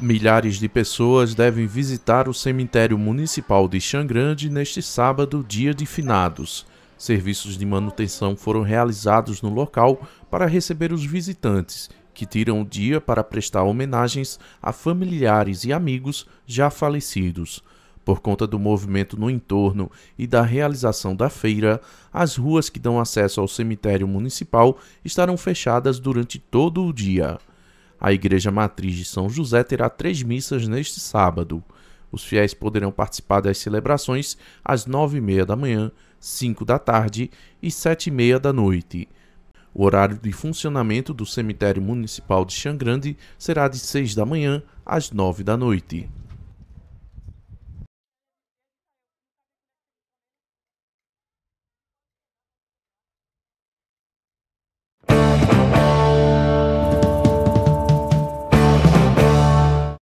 Milhares de pessoas devem visitar o cemitério municipal de Xangrande neste sábado, dia de finados. Serviços de manutenção foram realizados no local para receber os visitantes, que tiram o dia para prestar homenagens a familiares e amigos já falecidos. Por conta do movimento no entorno e da realização da feira, as ruas que dão acesso ao cemitério municipal estarão fechadas durante todo o dia. A Igreja Matriz de São José terá três missas neste sábado. Os fiéis poderão participar das celebrações às nove e meia da manhã, cinco da tarde e sete e meia da noite. O horário de funcionamento do cemitério municipal de Xangrande será de seis da manhã às nove da noite.